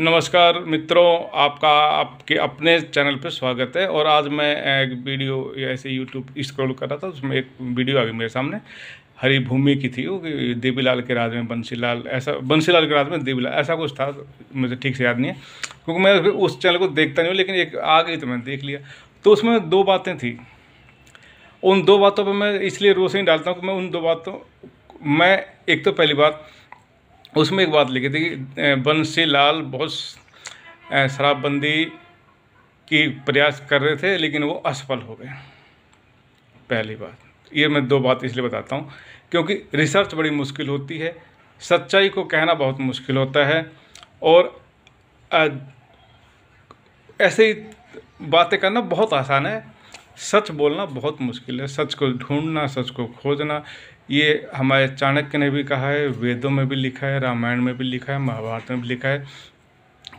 नमस्कार मित्रों आपका आपके अपने चैनल पर स्वागत है और आज मैं एक वीडियो ऐसे यूट्यूब स्क्रॉल कर रहा था उसमें एक वीडियो आ गई मेरे सामने हरी भूमि की थी वो कि देवीलाल के राज में बंसीलाल ऐसा बंसीलाल के राज में देवीलाल ऐसा कुछ था मुझे ठीक से याद नहीं है क्योंकि मैं उस चैनल को देखता नहीं हूँ लेकिन एक आ गई तो मैंने देख लिया तो उसमें दो बातें थी उन दो बातों पर मैं इसलिए रोशनी डालता हूँ कि मैं उन दो बातों मैं एक तो पहली बात उसमें एक बात लिखी थी बंसी लाल बहुत शराबबंदी की प्रयास कर रहे थे लेकिन वो असफल हो गए पहली बात ये मैं दो बात इसलिए बताता हूँ क्योंकि रिसर्च बड़ी मुश्किल होती है सच्चाई को कहना बहुत मुश्किल होता है और ऐसे ही बातें करना बहुत आसान है सच बोलना बहुत मुश्किल है सच को ढूंढना सच को खोजना ये हमारे चाणक्य ने भी कहा है वेदों में भी लिखा है रामायण में भी लिखा है महाभारत में भी लिखा है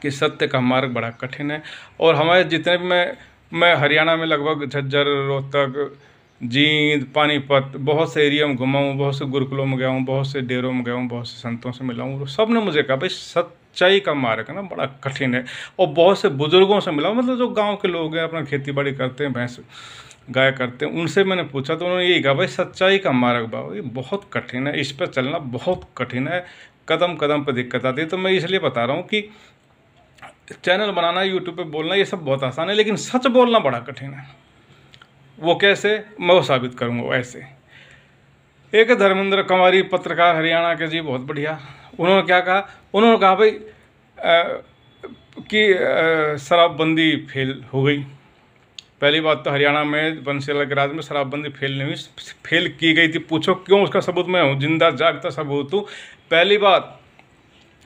कि सत्य का मार्ग बड़ा कठिन है और हमारे जितने भी मैं मैं हरियाणा में लगभग झज्जर रोहतक जींद पानीपत बहुत से एरिया में घुमा हूँ बहुत से गुरुकुलों में गया हूँ बहुत से डेरों में गया हूँ बहुत से संतों से मिला हूँ सब ने मुझे कहा भाई सच्चाई का मार्ग ना बड़ा कठिन है और बहुत से बुज़ुर्गों से मिला मतलब जो गांव के लोग हैं अपना खेती बाड़ी करते हैं भैंस गाया करते हैं उनसे मैंने पूछा तो उन्होंने यही कहा भाई सच्चाई का मार्ग बाबा ये बहुत कठिन है इस पर चलना बहुत कठिन है कदम कदम पर दिक्कत आती है तो मैं इसलिए बता रहा हूँ कि चैनल बनाना यूट्यूब पे बोलना ये सब बहुत आसान है लेकिन सच बोलना बड़ा कठिन है वो कैसे मैं वो साबित करूँगा ऐसे एक धर्मेंद्र कुमारी पत्रकार हरियाणा के जी बहुत बढ़िया उन्होंने क्या कहा उन्होंने कहा भाई आ, कि शराबबंदी फेल हो गई पहली बात तो हरियाणा में के राज में शराबबंदी फेल नहीं हुई फेल की गई थी पूछो क्यों उसका सबूत मैं हूँ जिंदा जागता सबूत हूँ पहली बात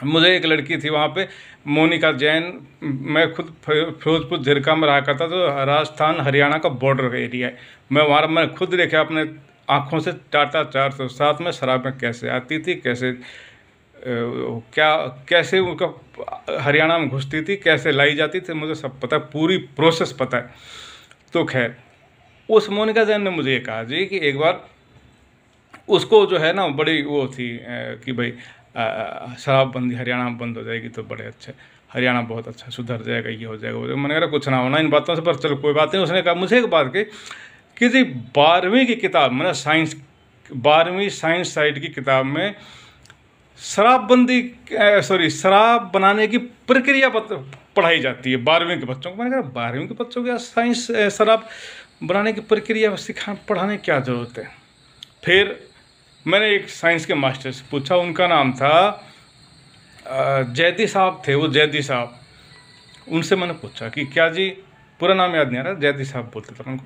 मुझे एक लड़की थी वहाँ पे मोनिका जैन मैं खुद फिरोजपुर झिरका में रहा करता तो राजस्थान हरियाणा का बॉर्डर एरिया है मैं वहाँ मैं खुद देखा अपने आँखों से टाटा चार सौ सात में शराब में कैसे आती थी कैसे क्या कैसे उनका हरियाणा में घुसती थी कैसे लाई जाती थी मुझे सब पता है पूरी प्रोसेस पता है तो खैर उस मोनिका जैन ने मुझे ये कहा जी कि एक बार उसको जो है ना बड़ी वो थी कि भाई शराबबंदी हरियाणा बंद हो जाएगी तो बड़े अच्छे हरियाणा बहुत अच्छा सुधर जाएगा ये हो जाएगा वो जाएगा मैंने कहा कुछ ना होना इन बातों से पर चलो कोई बात नहीं उसने कहा मुझे एक बात की कि जी बारहवीं की किताब मैंने साइंस बारहवीं साइंस साइड की किताब में शराबबंदी सॉरी शराब बनाने की प्रक्रिया पढ़ाई जाती है बारहवीं के बच्चों को मैंने कहा बारहवीं के बच्चों को साइंस शराब बनाने की प्रक्रिया सिखा पढ़ाने की क्या ज़रूरत है फिर मैंने एक साइंस के मास्टर से पूछा उनका नाम था जैदी साहब थे वो जैदी साहब उनसे मैंने पूछा कि क्या जी पूरा नाम याद नहीं आ रहा जैदी साहब बोलते थे उनको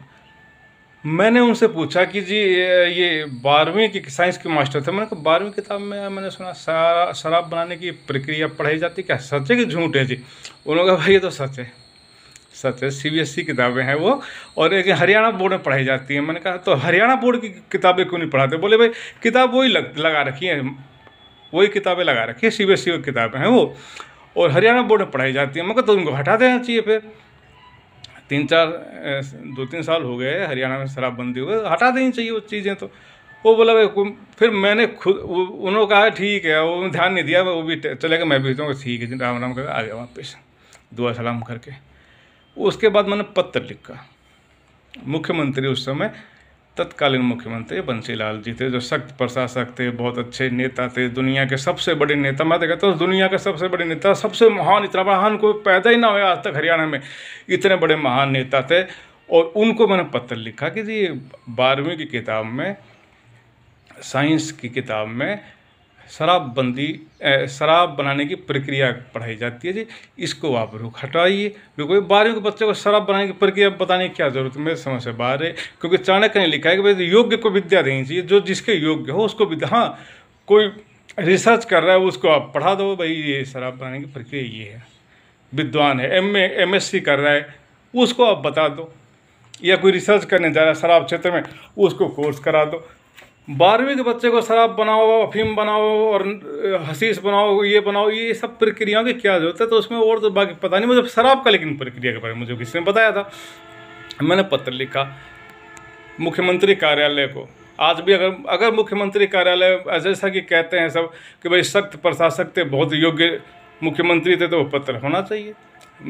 मैंने उनसे पूछा कि जी ये बारहवीं की साइंस के मास्टर थे मैंने कहा बारहवीं किताब में मैंने सुना शराब बनाने की प्रक्रिया पढ़ाई जाती क्या सच है कि झूठ है जी उन्होंने कहा भाई ये तो सच है सच है सी बी एस ई किताबें हैं वो और एक हरियाणा बोर्ड में पढ़ाई जाती है मैंने कहा तो हरियाणा बोर्ड की किताबें क्यों नहीं पढ़ाते बोले भाई किताब वही लग लगा रखी है वही किताबें लगा रखी है सी बी एस ई की किताबें हैं वो और हरियाणा बोर्ड में पढ़ाई जाती है मैं कहा तो उनको हटा देना चाहिए फिर तीन चार दो तीन साल हो गए हरियाणा में शराबबंदी हो गई हटा देनी चाहिए वो चीज़ें तो वो बोला भाई फिर मैंने खुद उन्होंने कहा ठीक है वो ध्यान नहीं दिया वो भी चले गए मैं भी कहूँगा ठीक है राम राम करके आ गया वापस दुआ सलाम करके उसके बाद मैंने पत्र लिखा मुख्यमंत्री उस समय तत्कालीन मुख्यमंत्री बंसीलाल जी थे जो सख्त प्रशासक थे बहुत अच्छे नेता थे दुनिया के सबसे बड़े नेता मैं तो कहता हूँ दुनिया के सबसे बड़े नेता सबसे महान इतना महान कोई पैदा ही ना हुआ आज तक हरियाणा में इतने बड़े महान नेता थे और उनको मैंने पत्र लिखा कि जी बारहवीं की किताब में साइंस की किताब में शराबबंदी शराब बनाने की प्रक्रिया पढ़ाई जाती है जी इसको आप रुख हटाइए रुको बारहवीं के बच्चों को शराब बनाने की प्रक्रिया बताने की क्या जरूरत है मेरे समझ से बाहर है क्योंकि चाणक्य ने लिखा है कि भाई योग्य को विद्या देनी चाहिए जो जिसके योग्य हो उसको विद्या हाँ कोई रिसर्च कर रहा है उसको आप पढ़ा दो भाई ये शराब बनाने की प्रक्रिया ये है विद्वान है एम एम कर रहा है उसको आप बता दो या कोई रिसर्च करने जा रहा है शराब क्षेत्र में उसको कोर्स करा दो बारहवीं के बच्चे को शराब बनाओ अफीम बनाओ और हसीस बनाओ ये बनाओ ये सब प्रक्रियाओं की क्या जरूरत है तो उसमें और तो बाकी पता नहीं मुझे शराब का लेकिन प्रक्रिया के बारे में मुझे किसी ने बताया था मैंने पत्र लिखा मुख्यमंत्री कार्यालय को आज भी अगर अगर मुख्यमंत्री कार्यालय जैसा कि कहते हैं सब कि भाई सख्त प्रशासक थे बहुत योग्य मुख्यमंत्री थे तो वो पत्र होना चाहिए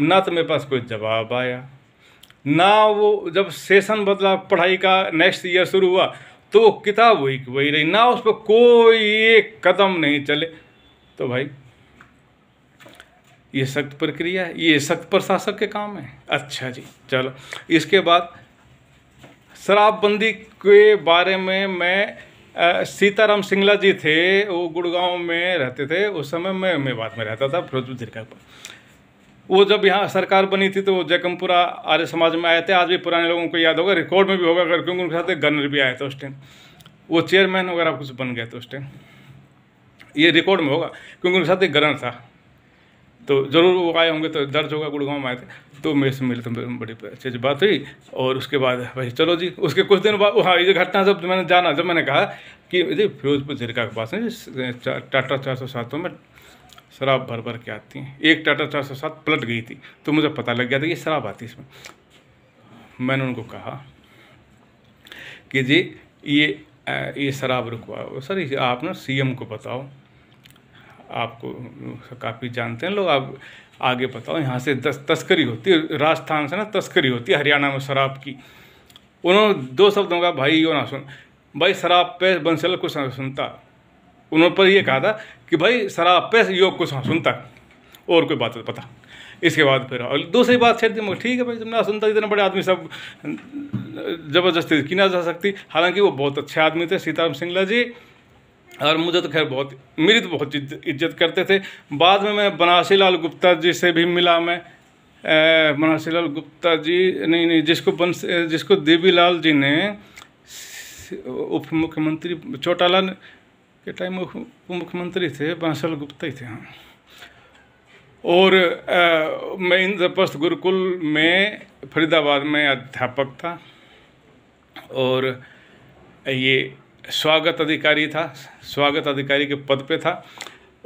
ना तो मेरे पास कोई जवाब आया ना वो जब सेशन बदला पढ़ाई का नेक्स्ट ईयर शुरू हुआ तो वो किताब वही की वही रही ना उस पर कोई एक कदम नहीं चले तो भाई ये सख्त प्रक्रिया है ये सख्त प्रशासक के काम है अच्छा जी चलो इसके बाद शराबबंदी के बारे में मैं सीताराम सिंगला जी थे वो गुड़गांव में रहते थे उस समय मैं मेवात में रहता था फिरोजपुर जिले वो जब यहाँ सरकार बनी थी तो वो जयकमपुरा आर्य समाज में आए थे आज भी पुराने लोगों को याद होगा रिकॉर्ड में भी होगा अगर क्योंकि उनके साथ एक गनर भी आया था उस टाइम वो चेयरमैन वगैरह कुछ बन गए थे उस टाइम ये रिकॉर्ड में होगा क्योंकि उनके साथ एक गनर था तो ज़रूर वो आए होंगे तो दर्ज होगा गुड़गांव में आए थे तो मेरे से मिले तो बड़ी अच्छी बात हुई और उसके बाद भाई चलो जी उसके कुछ दिन बाद हाँ ये घटना जब मैंने जाना जब मैंने कहा कि जी फिरोजपुर जिरका के पास है टाटा चार सौ सातों में शराब भर भर के आती हैं एक टाटा चार सौ सात पलट गई थी तो मुझे पता लग गया था कि शराब आती इसमें मैंने उनको कहा कि जी ये ये शराब रुकवाओ सर आप ना सी को बताओ आपको काफ़ी जानते हैं लोग आप आगे बताओ यहाँ से दस तस्करी होती है राजस्थान से ना तस्करी होती है हरियाणा में शराब की उन्होंने दो शब्दों का भाई यो ना सुन भाई शराब पे बंसल कुछ सुनता उन्होंने पर यह कहा था कि भाई शराब पे योग को सुनता और कोई बात पता इसके बाद फिर और दूसरी बात छेड़ दी ठीक है भाई तुम ना सुनता इतने बड़े आदमी सब ज़बरदस्ती की ना जा सकती हालांकि वो बहुत अच्छे आदमी थे सीताराम सिंगला जी और मुझे तो खैर बहुत मेरी तो बहुत इज्जत करते थे बाद में मैं बनासी लाल गुप्ता जी से भी मिला मैं बनासी लाल गुप्ता जी नहीं नहीं जिसको बन जिसको देवी लाल जी ने उप मुख्यमंत्री चौटाला ने के टाइम उप मुख्यमंत्री थे बांसल गुप्ता ही थे हाँ और आ, मैं इंद्रप्रस्थ गुरुकुल में फरीदाबाद में अध्यापक था और ये स्वागत अधिकारी था स्वागत अधिकारी के पद पे था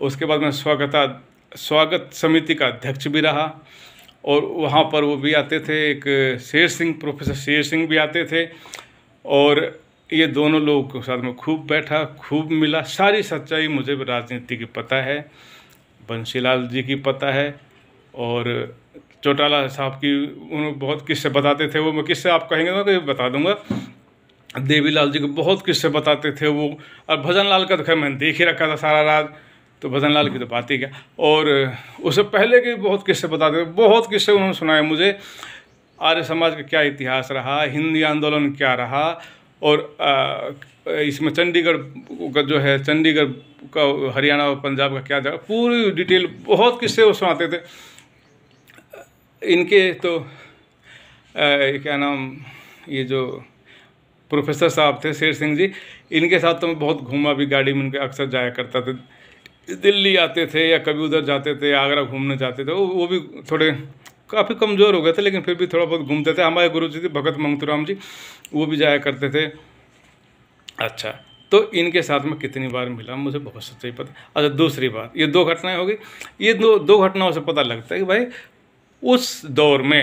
उसके बाद मैं स्वागता स्वागत समिति का अध्यक्ष भी रहा और वहाँ पर वो भी आते थे एक शेर सिंह प्रोफेसर शेर सिंह भी आते थे और ये दोनों लोगों के साथ में खूब बैठा खूब मिला सारी सच्चाई मुझे राजनीति की पता है बंशीलाल जी की पता है और चौटाला साहब की उन्होंने बहुत किस्से बताते थे वो मैं किस्से आप कहेंगे ना तो बता दूंगा देवीलाल जी को बहुत किस्से बताते थे वो और भजन लाल का तो खैर मैंने देख ही रखा था सारा रात तो भजन लाल की तो बात ही क्या और उससे पहले के बहुत किस्से बताते थे बहुत किस्से उन्होंने सुनाए मुझे आर्य समाज का क्या इतिहास रहा हिंदी आंदोलन क्या रहा और इसमें चंडीगढ़ का जो है चंडीगढ़ का हरियाणा और पंजाब का क्या जगह पूरी डिटेल बहुत किस्से उसमें आते थे इनके तो आ, क्या नाम ये जो प्रोफेसर साहब थे शेर सिंह जी इनके साथ तो मैं बहुत घूमा भी गाड़ी में उनके अक्सर जाया करता था दिल्ली आते थे या कभी उधर जाते थे आगरा घूमने जाते थे वो वो भी थोड़े काफ़ी कमज़ोर हो गए थे लेकिन फिर भी थोड़ा बहुत घूमते थे हमारे गुरु जी थे भगत मंगतूराम जी वो भी जाया करते थे अच्छा तो इनके साथ में कितनी बार मिला मुझे बहुत सच्चाई पता अच्छा दूसरी बात ये दो घटनाएं होगी ये दो दो घटनाओं से पता लगता है कि भाई उस दौर में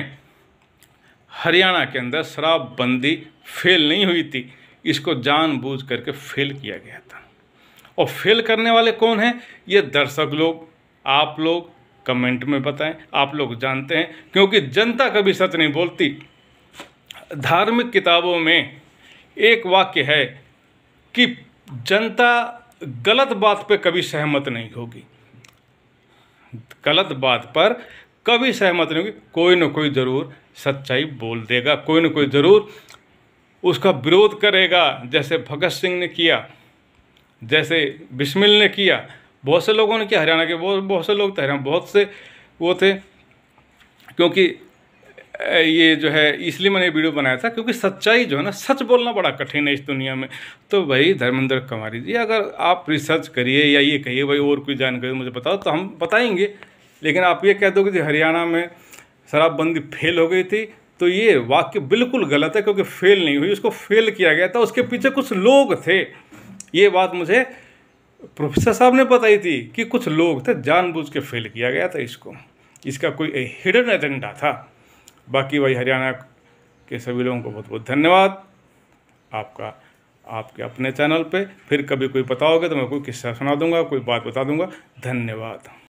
हरियाणा के अंदर शराबबंदी फेल नहीं हुई थी इसको जानबूझ करके फेल किया गया था और फेल करने वाले कौन हैं ये दर्शक लोग आप लोग कमेंट में बताएं आप लोग जानते हैं क्योंकि जनता कभी सच नहीं बोलती धार्मिक किताबों में एक वाक्य है कि जनता गलत बात पर कभी सहमत नहीं होगी गलत बात पर कभी सहमत नहीं होगी कोई ना कोई ज़रूर सच्चाई बोल देगा कोई ना कोई ज़रूर उसका विरोध करेगा जैसे भगत सिंह ने किया जैसे बिस्मिल ने किया बहुत से लोगों ने किया हरियाणा के बहुत बहुत से लोग थे हरियाणा बहुत से वो थे क्योंकि ये जो है इसलिए मैंने वीडियो बनाया था क्योंकि सच्चाई जो है ना सच बोलना बड़ा कठिन है इस दुनिया में तो भाई धर्मेंद्र कुमारी जी अगर आप रिसर्च करिए या ये कहिए भाई और कोई जानकारी मुझे बताओ तो हम बताएंगे लेकिन आप ये कह दो कि हरियाणा में शराबबंदी फेल हो गई थी तो ये वाक्य बिल्कुल गलत है क्योंकि फेल नहीं हुई उसको फेल किया गया था उसके पीछे कुछ लोग थे ये बात मुझे प्रोफेसर साहब ने बताई थी कि कुछ लोग थे जानबूझ के फेल किया गया था इसको इसका कोई हिडन एजेंडा था बाकी भाई हरियाणा के सभी लोगों को बहुत बहुत धन्यवाद आपका आपके अपने चैनल पे फिर कभी कोई बताओगे तो मैं कोई किस्सा सुना दूंगा कोई बात बता दूंगा धन्यवाद